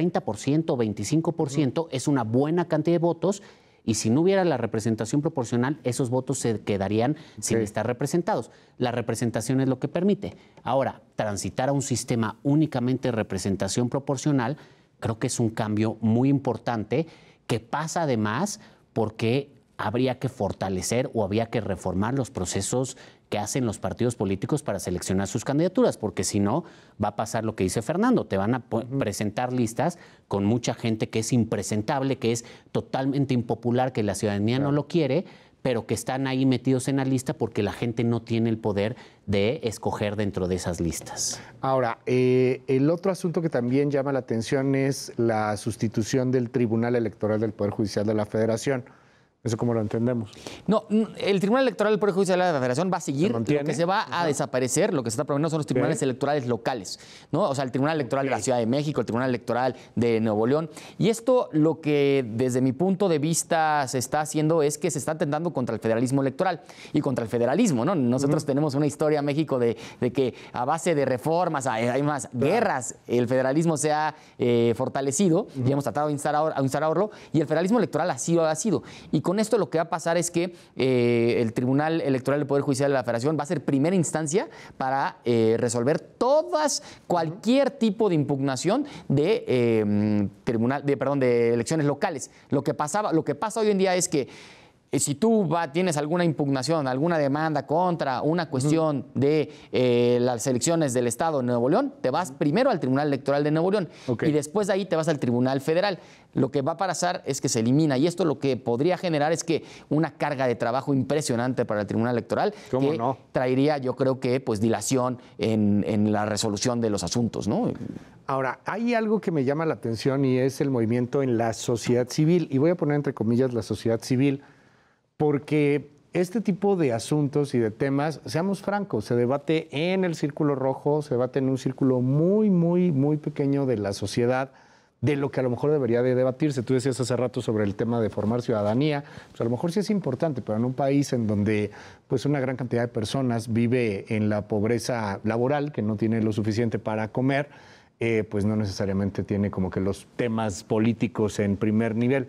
25% es una buena cantidad de votos y si no hubiera la representación proporcional, esos votos se quedarían sin estar representados. La representación es lo que permite. Ahora, transitar a un sistema únicamente de representación proporcional Creo que es un cambio muy importante que pasa además porque habría que fortalecer o habría que reformar los procesos que hacen los partidos políticos para seleccionar sus candidaturas, porque si no, va a pasar lo que dice Fernando, te van a presentar listas con mucha gente que es impresentable, que es totalmente impopular, que la ciudadanía no lo quiere, pero que están ahí metidos en la lista porque la gente no tiene el poder de escoger dentro de esas listas. Ahora, eh, el otro asunto que también llama la atención es la sustitución del Tribunal Electoral del Poder Judicial de la Federación. Eso como lo entendemos. No, el Tribunal Electoral del Poder Judicial de la Federación va a seguir. Lo que se va a desaparecer, lo que se está proponiendo son los tribunales electorales locales, ¿no? O sea, el Tribunal Electoral de la Ciudad de México, el Tribunal Electoral de Nuevo León. Y esto lo que desde mi punto de vista se está haciendo es que se está atentando contra el federalismo electoral y contra el federalismo, ¿no? Nosotros tenemos una historia en México de, que a base de reformas, hay más guerras, el federalismo se ha eh, fortalecido y hemos tratado de a ahorro, y el federalismo electoral ha sido. Y con esto lo que va a pasar es que eh, el Tribunal Electoral del Poder Judicial de la Federación va a ser primera instancia para eh, resolver todas, cualquier tipo de impugnación de eh, tribunal, de, perdón, de elecciones locales. Lo que pasaba, lo que pasa hoy en día es que eh, si tú tienes alguna impugnación, alguna demanda contra una cuestión de eh, las elecciones del Estado de Nuevo León, te vas primero al Tribunal Electoral de Nuevo León y después de ahí te vas al Tribunal Federal. Lo que va a pasar es que se elimina y esto lo que podría generar es que una carga de trabajo impresionante para el Tribunal Electoral que no? traería, yo creo que, pues dilación en, en la resolución de los asuntos, ¿no? Ahora, hay algo que me llama la atención y es el movimiento en la sociedad civil. Y voy a poner entre comillas la sociedad civil porque este tipo de asuntos y de temas, seamos francos, se debate en el círculo rojo, se debate en un círculo muy, muy, muy pequeño de la sociedad de lo que a lo mejor debería de debatirse. Tú decías hace rato sobre el tema de formar ciudadanía, pues a lo mejor sí es importante, pero en un país en donde pues una gran cantidad de personas vive en la pobreza laboral, que no tiene lo suficiente para comer, eh, pues no necesariamente tiene como que los temas políticos en primer nivel.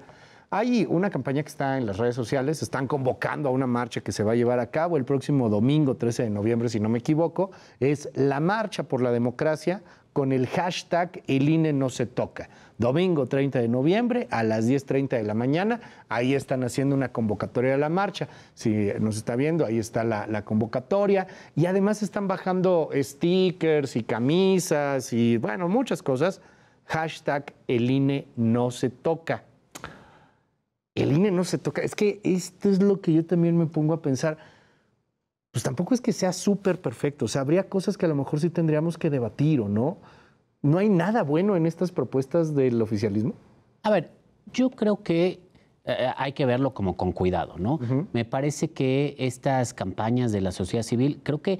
Hay una campaña que está en las redes sociales, están convocando a una marcha que se va a llevar a cabo el próximo domingo 13 de noviembre, si no me equivoco, es la marcha por la democracia con el hashtag El INE no se toca. Domingo 30 de noviembre a las 10.30 de la mañana, ahí están haciendo una convocatoria a la marcha. Si nos está viendo, ahí está la, la convocatoria. Y además están bajando stickers y camisas y, bueno, muchas cosas. Hashtag El INE no se toca el INE no se toca. Es que esto es lo que yo también me pongo a pensar. Pues tampoco es que sea súper perfecto. O sea, habría cosas que a lo mejor sí tendríamos que debatir o no. ¿No hay nada bueno en estas propuestas del oficialismo? A ver, yo creo que eh, eh, hay que verlo como con cuidado, ¿no? Me parece que estas campañas de la sociedad civil, creo que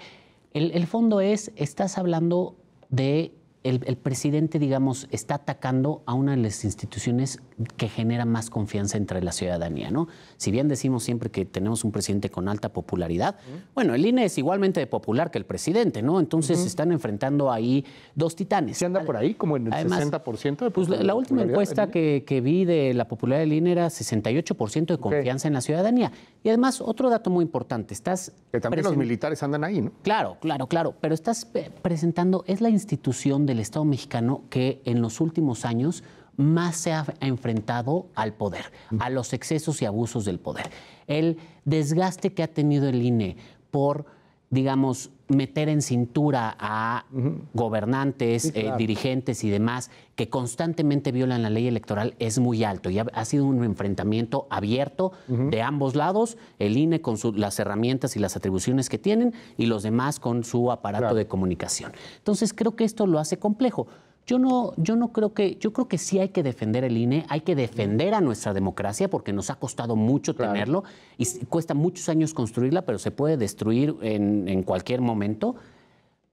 el, fondo es, estás hablando de el, el, presidente, digamos, está atacando a una de las instituciones que genera más confianza entre la ciudadanía, ¿no? Si bien decimos siempre que tenemos un presidente con alta popularidad, bueno, el INE es igualmente popular que el presidente, ¿no? Entonces se están enfrentando ahí dos titanes. ¿Se anda por ahí como en el 60% de Pues la, última encuesta e? que, vi de la popularidad del INE era 68% de confianza en la ciudadanía. Y además, otro dato muy importante, estás... Que también los militares andan ahí, ¿no? Claro, claro, claro. Pero estás eh, presentando, es la institución del Estado mexicano que en los últimos años más se ha enfrentado al poder, a los excesos y abusos del poder. El desgaste que ha tenido el INE por, digamos, meter en cintura a gobernantes, eh, dirigentes y demás que constantemente violan la ley electoral es muy alto y ha, sido un enfrentamiento abierto de ambos lados, el INE con las herramientas y las atribuciones que tienen y los demás con su aparato de comunicación. Entonces creo que esto lo hace complejo. Yo no, yo no creo que, yo creo que sí hay que defender el INE, hay que defender a nuestra democracia porque nos ha costado mucho tenerlo y cuesta muchos años construirla, pero se puede destruir en cualquier momento.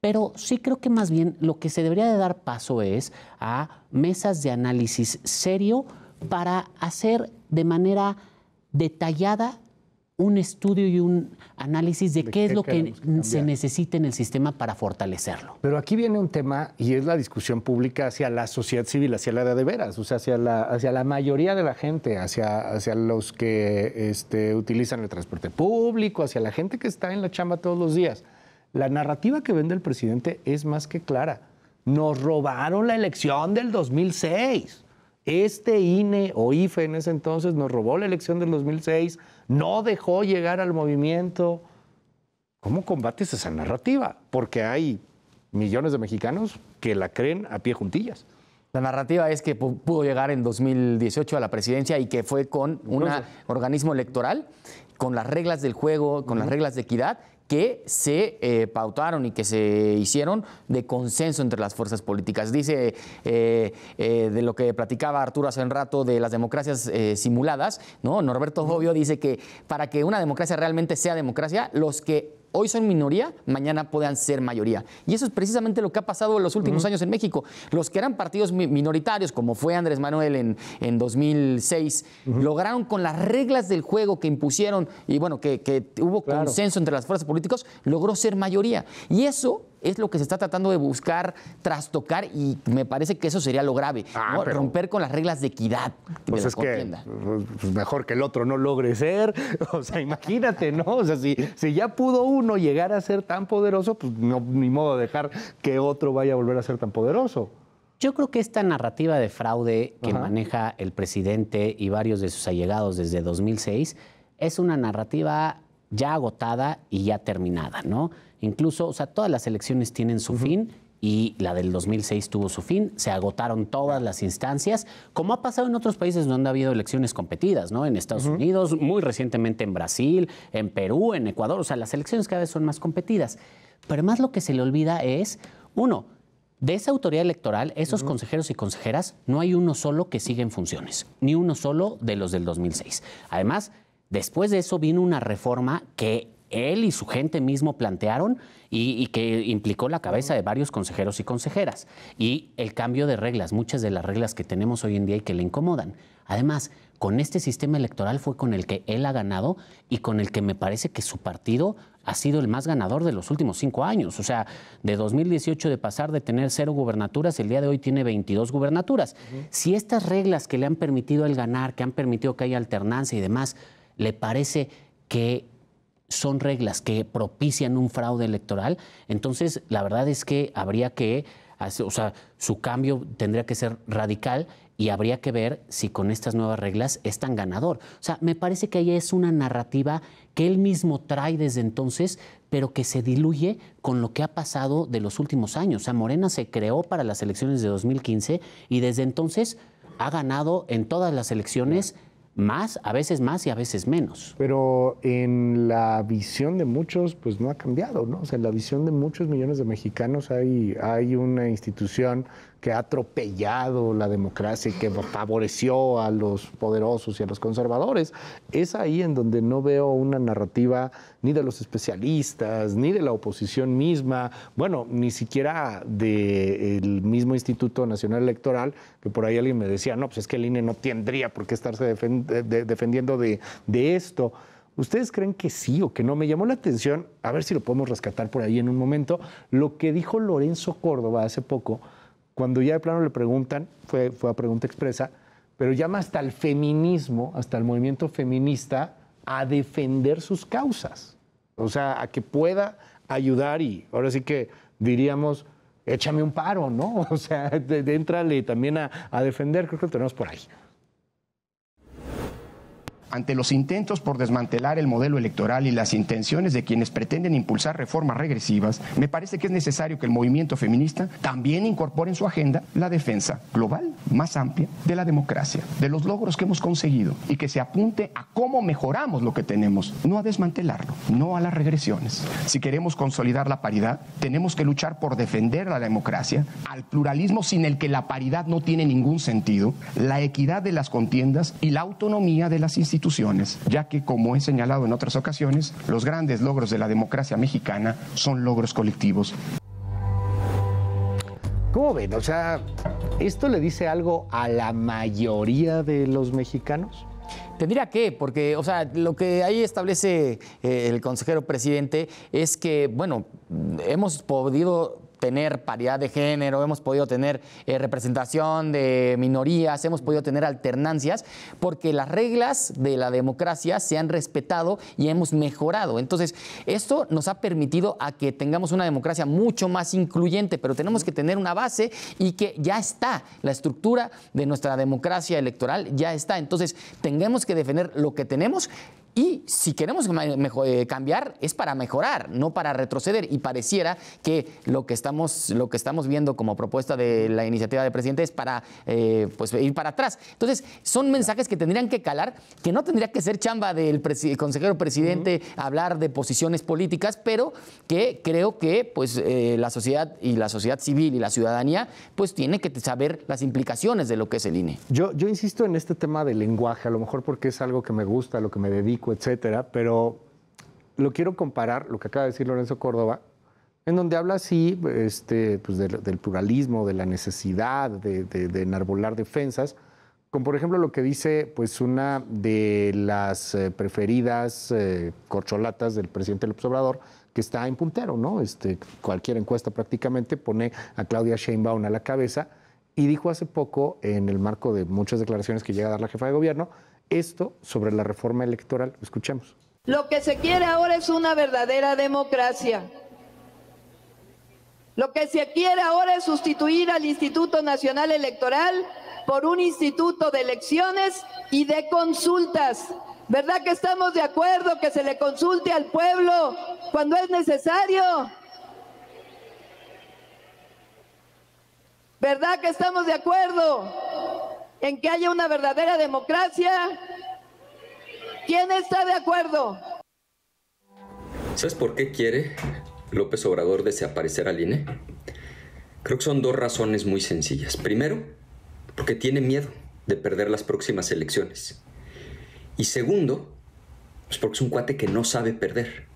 Pero sí creo que más bien lo que se debería de dar paso es a mesas de análisis serio para hacer de manera detallada un estudio y un análisis de, qué, es lo que, se necesita en el sistema para fortalecerlo. Pero aquí viene un tema y es la discusión pública hacia la sociedad civil, hacia la de veras, o sea, hacia la, hacia la mayoría de la gente, hacia, hacia los que este, utilizan el transporte público, hacia la gente que está en la chamba todos los días. La narrativa que vende el presidente es más que clara. Nos robaron la elección del 2006. Este INE o IFE en ese entonces nos robó la elección del 2006, no dejó llegar al movimiento. ¿Cómo combates esa narrativa? Porque hay millones de mexicanos que la creen a pie juntillas. La narrativa es que pudo llegar en 2018 a la presidencia y que fue con un organismo electoral, con las reglas del juego, con las reglas de equidad, que se eh, pautaron y que se hicieron de consenso entre las fuerzas políticas. Dice eh, eh, de lo que platicaba Arturo hace un rato de las democracias simuladas, ¿no? Norberto Jovio dice que para que una democracia realmente sea democracia, los que hoy son minoría, mañana puedan ser mayoría. Y eso es precisamente lo que ha pasado en los últimos años en México. Los que eran partidos minoritarios, como fue Andrés Manuel en, en 2006, lograron con las reglas del juego que impusieron y bueno, que, hubo consenso entre las fuerzas políticas, logró ser mayoría. Y eso es lo que se está tratando de buscar trastocar y me parece que eso sería lo grave, ah, romper con las reglas de equidad. Pues es que pues, pues, mejor que el otro no logre ser, o sea, imagínate, ¿no? O sea, si, ya pudo uno llegar a ser tan poderoso, pues no, ni modo de dejar que otro vaya a volver a ser tan poderoso. Yo creo que esta narrativa de fraude que maneja el presidente y varios de sus allegados desde 2006 es una narrativa ya agotada y ya terminada, ¿no? Incluso, o sea, todas las elecciones tienen su fin y la del 2006 tuvo su fin, se agotaron todas las instancias, como ha pasado en otros países donde ha habido elecciones competidas, ¿no? En Estados Unidos, muy recientemente en Brasil, en Perú, en Ecuador, o sea, las elecciones cada vez son más competidas. Pero más lo que se le olvida es, uno, de esa autoridad electoral, esos consejeros y consejeras, no hay uno solo que siga en funciones, ni uno solo de los del 2006. Además, después de eso vino una reforma que él y su gente mismo plantearon y, que implicó la cabeza de varios consejeros y consejeras. Y el cambio de reglas, muchas de las reglas que tenemos hoy en día y que le incomodan. Además, con este sistema electoral fue con el que él ha ganado y con el que me parece que su partido ha sido el más ganador de los últimos cinco años. O sea, de 2018 de pasar de tener cero gubernaturas, el día de hoy tiene 22 gubernaturas. Si estas reglas que le han permitido el ganar, que han permitido que haya alternancia y demás, le parece que son reglas que propician un fraude electoral, entonces la verdad es que habría que, o sea, su cambio tendría que ser radical y habría que ver si con estas nuevas reglas es tan ganador. O sea, me parece que ahí es una narrativa que él mismo trae desde entonces, pero que se diluye con lo que ha pasado de los últimos años. O sea, Morena se creó para las elecciones de 2015 y desde entonces ha ganado en todas las elecciones más, a veces más y a veces menos. Pero en la visión de muchos, pues no ha cambiado, ¿no? O sea, en la visión de muchos millones de mexicanos hay, hay una institución que ha atropellado la democracia y que favoreció a los poderosos y a los conservadores. Es ahí en donde no veo una narrativa ni de los especialistas, ni de la oposición misma, bueno, ni siquiera del mismo Instituto Nacional Electoral, que por ahí alguien me decía, no, pues es que el INE no tendría por qué estarse defendiendo de esto. ¿Ustedes creen que sí o que no? Me llamó la atención, a ver si lo podemos rescatar por ahí en un momento, lo que dijo Lorenzo Córdoba hace poco cuando ya de plano le preguntan, fue, fue a pregunta expresa, pero llama hasta el feminismo, hasta el movimiento feminista, a defender sus causas. O sea, a que pueda ayudar y ahora sí que diríamos, échame un paro, ¿no? O sea, de, entrale también a, a defender, creo que lo tenemos por ahí ante los intentos por desmantelar el modelo electoral y las intenciones de quienes pretenden impulsar reformas regresivas, me parece que es necesario que el movimiento feminista también incorpore en su agenda la defensa global más amplia de la democracia, de los logros que hemos conseguido y que se apunte a cómo mejoramos lo que tenemos, no a desmantelarlo, no a las regresiones. Si queremos consolidar la paridad, tenemos que luchar por defender la democracia, al pluralismo sin el que la paridad no tiene ningún sentido, la equidad de las contiendas y la autonomía de las instituciones ya que, como he señalado en otras ocasiones, los grandes logros de la democracia mexicana son logros colectivos. ¿Cómo ven? O sea, ¿esto le dice algo a la mayoría de los mexicanos? Tendría que, porque, o sea, lo que ahí establece eh, el consejero presidente es que, bueno, hemos podido tener paridad de género, hemos podido tener eh, representación de minorías, hemos podido tener alternancias, porque las reglas de la democracia se han respetado y hemos mejorado. Entonces, esto nos ha permitido a que tengamos una democracia mucho más incluyente, pero tenemos que tener una base y que ya está, la estructura de nuestra democracia electoral ya está. Entonces, tengamos que defender lo que tenemos, y si queremos eh, cambiar, es para mejorar, no para retroceder. Y pareciera que lo que estamos, lo que estamos viendo como propuesta de la iniciativa del presidente es para eh, pues, ir para atrás. Entonces, son mensajes que tendrían que calar, que no tendría que ser chamba del consejero presidente hablar de posiciones políticas, pero que creo que pues, eh, la sociedad y la sociedad civil y la ciudadanía pues tiene que saber las implicaciones de lo que es el INE. Yo, yo insisto en este tema del lenguaje, a lo mejor porque es algo que me gusta, lo que me dedico etcétera, pero lo quiero comparar, lo que acaba de decir Lorenzo Córdoba, en donde habla así este, pues, del, pluralismo, de la necesidad de, enarbolar defensas, con por ejemplo lo que dice pues una de las eh, preferidas eh, corcholatas del presidente López Obrador, que está en puntero, ¿no? Este, cualquier encuesta prácticamente pone a Claudia Sheinbaum a la cabeza y dijo hace poco, en el marco de muchas declaraciones que llega a dar la jefa de gobierno, esto sobre la reforma electoral. Escuchemos. Lo que se quiere ahora es una verdadera democracia. Lo que se quiere ahora es sustituir al Instituto Nacional Electoral por un instituto de elecciones y de consultas. ¿Verdad que estamos de acuerdo que se le consulte al pueblo cuando es necesario? ¿Verdad que estamos de acuerdo en que haya una verdadera democracia? ¿Quién está de acuerdo? ¿Sabes por qué quiere López Obrador desaparecer al INE? Creo que son dos razones muy sencillas. Primero, porque tiene miedo de perder las próximas elecciones. Y segundo, es pues porque es un cuate que no sabe perder.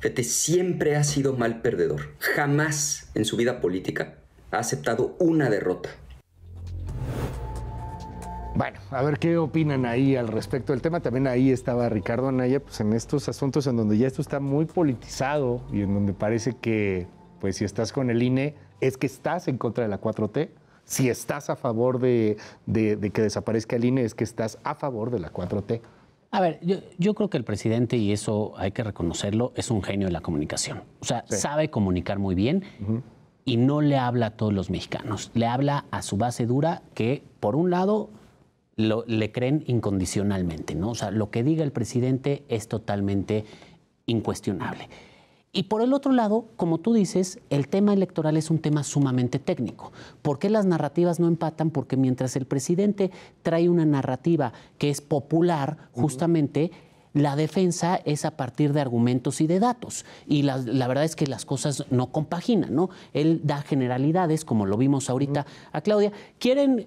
Fete siempre ha sido mal perdedor. Jamás en su vida política ha aceptado una derrota a ver qué opinan ahí al respecto del tema. También ahí estaba Ricardo Anaya, pues en estos asuntos en donde ya esto está muy politizado y en donde parece que, pues si estás con el INE, es que estás en contra de la 4T. Si estás a favor de, que desaparezca el INE, es que estás a favor de la 4T. A ver, yo, creo que el presidente, y eso hay que reconocerlo, es un genio de la comunicación. O sea, sabe comunicar muy bien y no le habla a todos los mexicanos. Le habla a su base dura que, por un lado, le creen incondicionalmente, ¿no? O sea, lo que diga el presidente es totalmente incuestionable. Y por el otro lado, como tú dices, el tema electoral es un tema sumamente técnico. ¿Por qué las narrativas no empatan? Porque mientras el presidente trae una narrativa que es popular, justamente, la defensa es a partir de argumentos y de datos. Y la, verdad es que las cosas no compaginan, ¿no? Él da generalidades, como lo vimos ahorita a Claudia. Quieren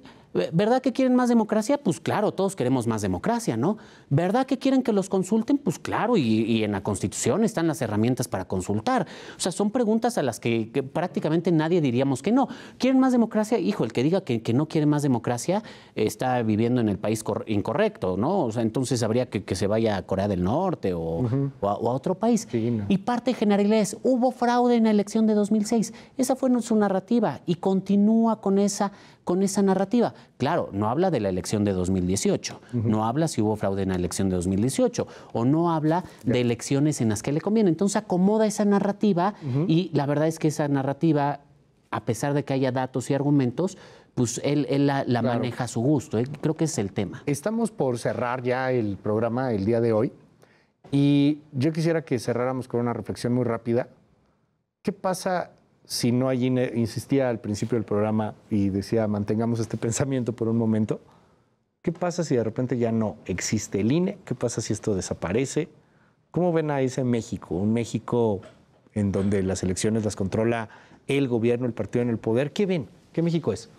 ¿Verdad que quieren más democracia? Pues claro, todos queremos más democracia, ¿no? ¿Verdad que quieren que los consulten? Pues claro, y, en la Constitución están las herramientas para consultar. O sea, son preguntas a las que, prácticamente nadie diríamos que no. ¿Quieren más democracia? Hijo, el que diga que, no quiere más democracia está viviendo en el país incorrecto, ¿no? O sea, entonces habría que, que se vaya a Corea del Norte o, a, otro país. Y parte general es, hubo fraude en la elección de 2006. Esa fue su narrativa y continúa con esa con esa narrativa. Claro, no habla de la elección de 2018, no habla si hubo fraude en la elección de 2018 o no habla de elecciones en las que le conviene. Entonces acomoda esa narrativa y la verdad es que esa narrativa, a pesar de que haya datos y argumentos, pues él, la, maneja a su gusto. ¿eh? Creo que es el tema. Estamos por cerrar ya el programa el día de hoy y yo quisiera que cerráramos con una reflexión muy rápida. ¿Qué pasa si no allí insistía al principio del programa y decía, mantengamos este pensamiento por un momento, ¿qué pasa si de repente ya no existe el INE? ¿Qué pasa si esto desaparece? ¿Cómo ven a ese México? Un México en donde las elecciones las controla el gobierno, el partido en el poder. ¿Qué ven? ¿Qué México es?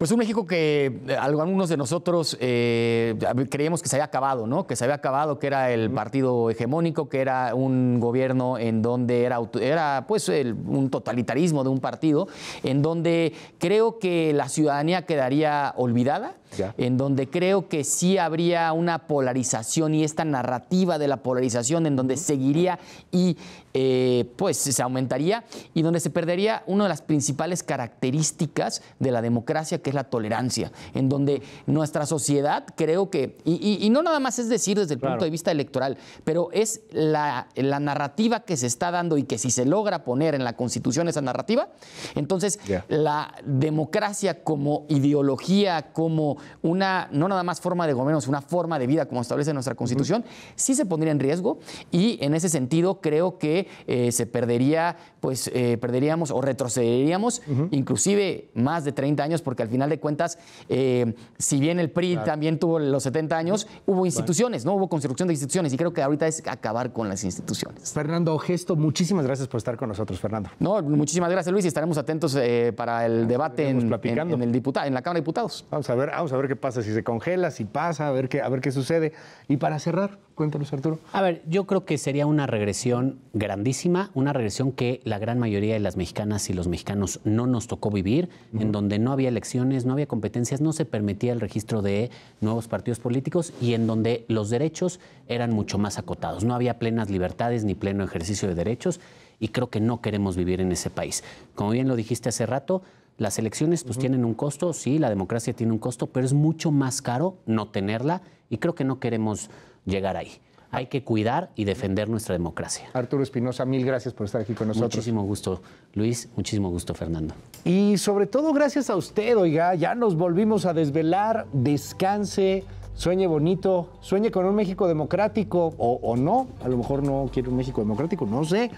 Pues un México que eh, algunos de nosotros eh, creíamos que se había acabado, ¿no? Que se había acabado, que era el partido hegemónico, que era un gobierno en donde era, era pues un totalitarismo de un partido, en donde creo que la ciudadanía quedaría olvidada en donde creo que sí habría una polarización y esta narrativa de la polarización en donde seguiría y eh, pues se aumentaría y donde se perdería una de las principales características de la democracia, que es la tolerancia, en donde nuestra sociedad creo que, y, no nada más es decir desde el punto de vista electoral, pero es la, narrativa que se está dando y que si se logra poner en la constitución esa narrativa, entonces la democracia como ideología, como una, no nada más forma de gobierno, sino una forma de vida como establece nuestra Constitución, sí se pondría en riesgo y en ese sentido creo que eh, se perdería, pues eh, perderíamos o retrocederíamos inclusive más de 30 años, porque al final de cuentas, eh, si bien el PRI también tuvo los 70 años, hubo instituciones, ¿no? Hubo construcción de instituciones y creo que ahorita es acabar con las instituciones. Fernando Gesto, muchísimas gracias por estar con nosotros, Fernando. No, muchísimas gracias, Luis, y estaremos atentos para el debate en, el diputado, en la Cámara de Diputados. Vamos a ver, vamos a ver qué pasa, si se congela, si pasa, a ver qué, a ver qué sucede. Y para cerrar, cuéntanos, Arturo. A ver, yo creo que sería una regresión grandísima, una regresión que la gran mayoría de las mexicanas y los mexicanos no nos tocó vivir, en donde no había elecciones, no había competencias, no se permitía el registro de nuevos partidos políticos y en donde los derechos eran mucho más acotados. No había plenas libertades ni pleno ejercicio de derechos y creo que no queremos vivir en ese país. Como bien lo dijiste hace rato, las elecciones pues tienen un costo, sí, la democracia tiene un costo, pero es mucho más caro no tenerla y creo que no queremos llegar ahí. Hay que cuidar y defender nuestra democracia. Arturo Espinosa, mil gracias por estar aquí con nosotros. Muchísimo gusto, Luis. Muchísimo gusto, Fernando. Y sobre todo gracias a usted, oiga, ya nos volvimos a desvelar. Descanse, sueñe bonito, sueñe con un México democrático o, o no. A lo mejor no quiere un México democrático, no sé.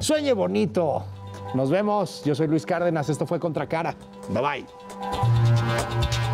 Sueñe bonito. Nos vemos. Yo soy Luis Cárdenas. Esto fue Contracara. Bye bye.